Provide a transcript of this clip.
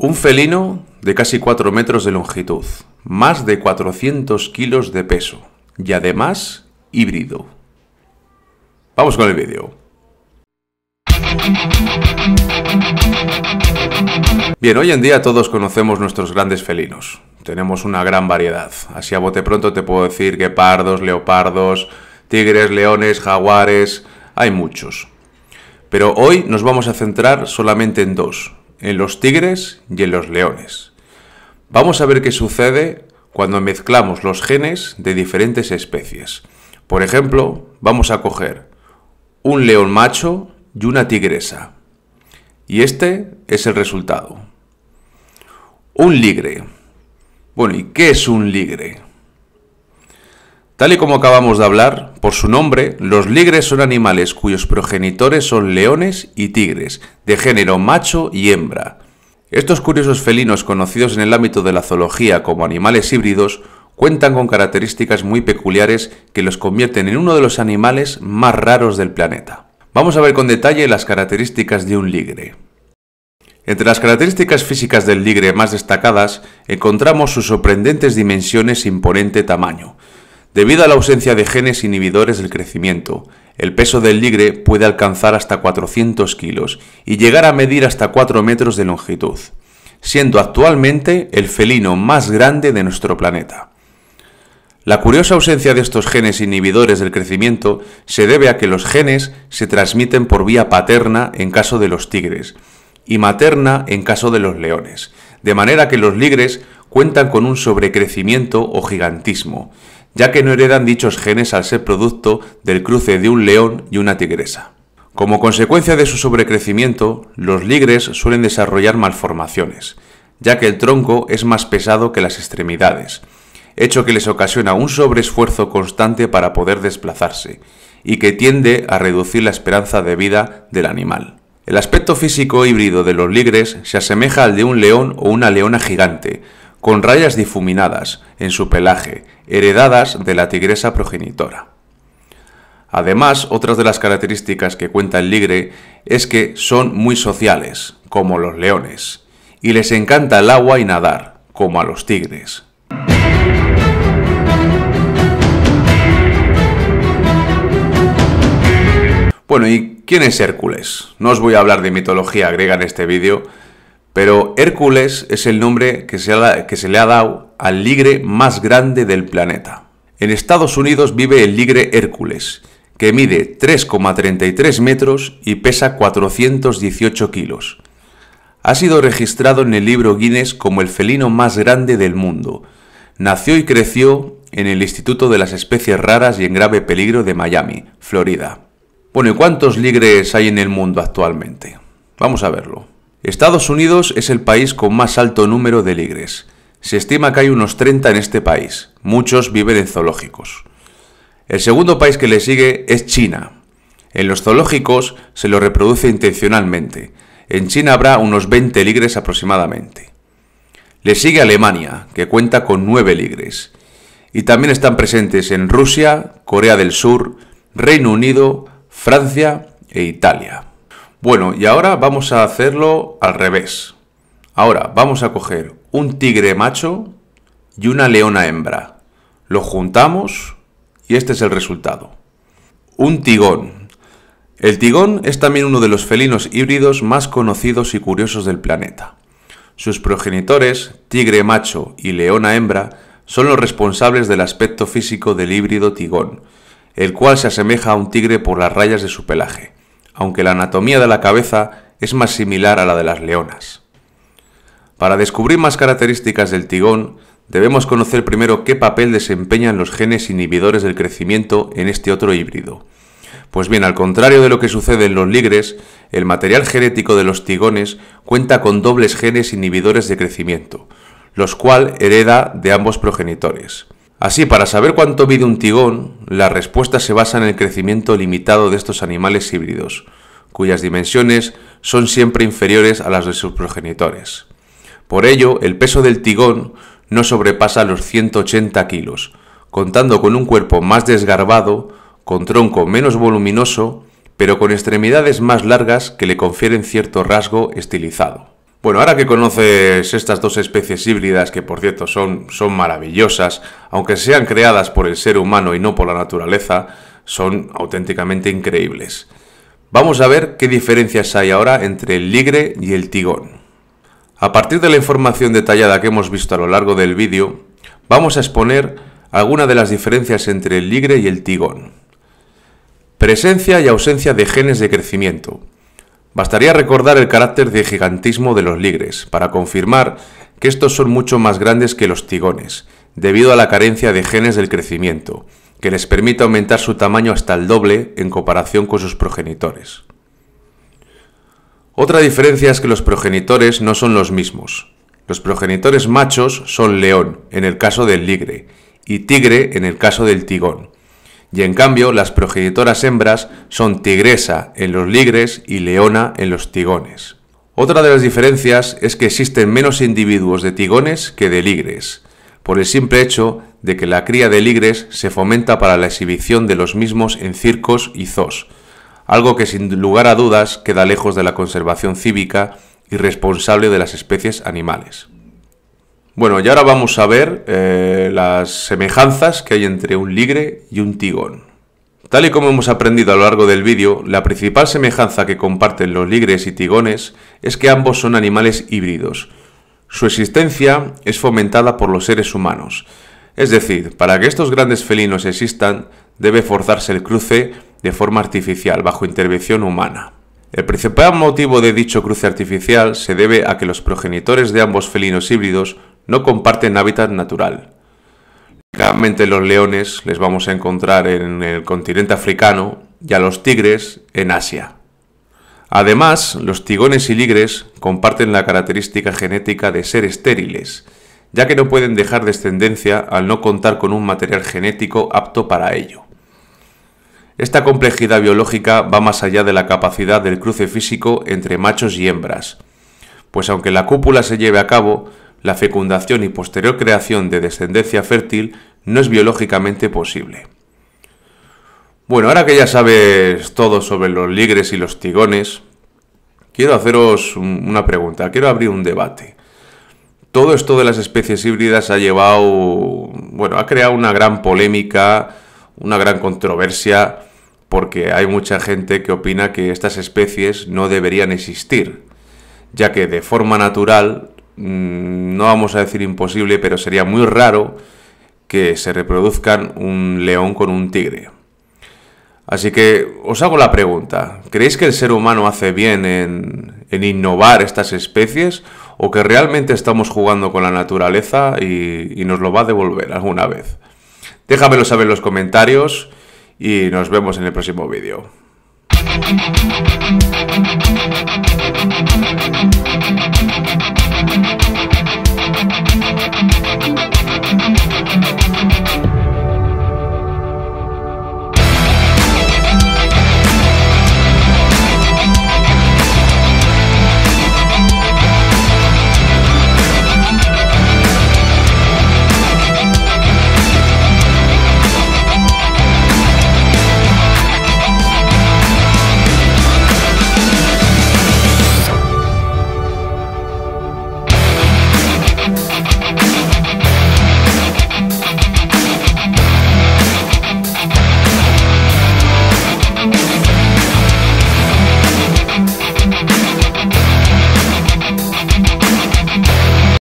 Un felino de casi 4 metros de longitud, más de 400 kilos de peso y además híbrido. Vamos con el vídeo. Bien, hoy en día todos conocemos nuestros grandes felinos. Tenemos una gran variedad. Así a bote pronto te puedo decir que pardos, leopardos, tigres, leones, jaguares, hay muchos. Pero hoy nos vamos a centrar solamente en dos, en los tigres y en los leones. Vamos a ver qué sucede cuando mezclamos los genes de diferentes especies. Por ejemplo, vamos a coger un león macho y una tigresa. Y este es el resultado. Un ligre. Bueno, ¿y qué es un ligre? Tal y como acabamos de hablar, por su nombre, los ligres son animales cuyos progenitores son leones y tigres, de género macho y hembra. Estos curiosos felinos conocidos en el ámbito de la zoología como animales híbridos cuentan con características muy peculiares que los convierten en uno de los animales más raros del planeta. Vamos a ver con detalle las características de un ligre. Entre las características físicas del ligre más destacadas encontramos sus sorprendentes dimensiones e imponente tamaño, Debido a la ausencia de genes inhibidores del crecimiento, el peso del ligre puede alcanzar hasta 400 kilos y llegar a medir hasta 4 metros de longitud, siendo actualmente el felino más grande de nuestro planeta. La curiosa ausencia de estos genes inhibidores del crecimiento se debe a que los genes se transmiten por vía paterna en caso de los tigres y materna en caso de los leones, de manera que los ligres cuentan con un sobrecrecimiento o gigantismo, ya que no heredan dichos genes al ser producto del cruce de un león y una tigresa. Como consecuencia de su sobrecrecimiento, los ligres suelen desarrollar malformaciones, ya que el tronco es más pesado que las extremidades, hecho que les ocasiona un sobreesfuerzo constante para poder desplazarse, y que tiende a reducir la esperanza de vida del animal. El aspecto físico híbrido de los ligres se asemeja al de un león o una leona gigante, con rayas difuminadas en su pelaje, heredadas de la tigresa progenitora. Además, otras de las características que cuenta el ligre es que son muy sociales, como los leones, y les encanta el agua y nadar, como a los tigres. Bueno, ¿y quién es Hércules? No os voy a hablar de mitología griega en este vídeo, pero Hércules es el nombre que se, le ha dado al ligre más grande del planeta. En Estados Unidos vive el ligre Hércules, que mide 3,33 metros y pesa 418 kilos. Ha sido registrado en el libro Guinness como el felino más grande del mundo. Nació y creció en el Instituto de las Especies Raras y en Grave Peligro de Miami, Florida. Bueno, ¿y cuántos ligres hay en el mundo actualmente? Vamos a verlo. Estados Unidos es el país con más alto número de ligres. Se estima que hay unos 30 en este país. Muchos viven en zoológicos. El segundo país que le sigue es China. En los zoológicos se lo reproduce intencionalmente. En China habrá unos 20 ligres aproximadamente. Le sigue Alemania, que cuenta con 9 ligres. Y también están presentes en Rusia, Corea del Sur, Reino Unido, Francia e Italia. Bueno, y ahora vamos a hacerlo al revés. Ahora vamos a coger un tigre macho y una leona hembra. Lo juntamos y este es el resultado. Un tigón. El tigón es también uno de los felinos híbridos más conocidos y curiosos del planeta. Sus progenitores, tigre macho y leona hembra, son los responsables del aspecto físico del híbrido tigón, el cual se asemeja a un tigre por las rayas de su pelaje aunque la anatomía de la cabeza es más similar a la de las leonas. Para descubrir más características del tigón, debemos conocer primero qué papel desempeñan los genes inhibidores del crecimiento en este otro híbrido. Pues bien, al contrario de lo que sucede en los ligres, el material genético de los tigones cuenta con dobles genes inhibidores de crecimiento, los cual hereda de ambos progenitores. Así, para saber cuánto mide un tigón, la respuesta se basa en el crecimiento limitado de estos animales híbridos, cuyas dimensiones son siempre inferiores a las de sus progenitores. Por ello, el peso del tigón no sobrepasa los 180 kilos, contando con un cuerpo más desgarbado, con tronco menos voluminoso, pero con extremidades más largas que le confieren cierto rasgo estilizado. Bueno, ahora que conoces estas dos especies híbridas, que por cierto son, son maravillosas, aunque sean creadas por el ser humano y no por la naturaleza, son auténticamente increíbles. Vamos a ver qué diferencias hay ahora entre el ligre y el tigón. A partir de la información detallada que hemos visto a lo largo del vídeo, vamos a exponer algunas de las diferencias entre el ligre y el tigón. Presencia y ausencia de genes de crecimiento. Bastaría recordar el carácter de gigantismo de los ligres para confirmar que estos son mucho más grandes que los tigones, debido a la carencia de genes del crecimiento, que les permite aumentar su tamaño hasta el doble en comparación con sus progenitores. Otra diferencia es que los progenitores no son los mismos. Los progenitores machos son león, en el caso del ligre, y tigre, en el caso del tigón, y en cambio las progenitoras hembras son tigresa en los ligres y leona en los tigones. Otra de las diferencias es que existen menos individuos de tigones que de ligres, por el simple hecho de que la cría de ligres se fomenta para la exhibición de los mismos en circos y zoos, algo que sin lugar a dudas queda lejos de la conservación cívica y responsable de las especies animales. Bueno, y ahora vamos a ver eh, las semejanzas que hay entre un ligre y un tigón. Tal y como hemos aprendido a lo largo del vídeo, la principal semejanza que comparten los ligres y tigones es que ambos son animales híbridos. Su existencia es fomentada por los seres humanos. Es decir, para que estos grandes felinos existan, debe forzarse el cruce de forma artificial, bajo intervención humana. El principal motivo de dicho cruce artificial se debe a que los progenitores de ambos felinos híbridos no comparten hábitat natural. Lógicamente los leones les vamos a encontrar en el continente africano y a los tigres en Asia. Además, los tigones y ligres comparten la característica genética de ser estériles, ya que no pueden dejar descendencia al no contar con un material genético apto para ello. Esta complejidad biológica va más allá de la capacidad del cruce físico entre machos y hembras, pues aunque la cúpula se lleve a cabo, la fecundación y posterior creación de descendencia fértil no es biológicamente posible. Bueno, ahora que ya sabes todo sobre los ligres y los tigones, quiero haceros una pregunta, quiero abrir un debate. Todo esto de las especies híbridas ha llevado, bueno, ha creado una gran polémica, una gran controversia, porque hay mucha gente que opina que estas especies no deberían existir, ya que de forma natural Mm, no vamos a decir imposible, pero sería muy raro que se reproduzcan un león con un tigre. Así que os hago la pregunta, ¿creéis que el ser humano hace bien en, innovar estas especies o que realmente estamos jugando con la naturaleza y nos lo va a devolver alguna vez? Déjamelo saber en los comentarios y nos vemos en el próximo vídeo.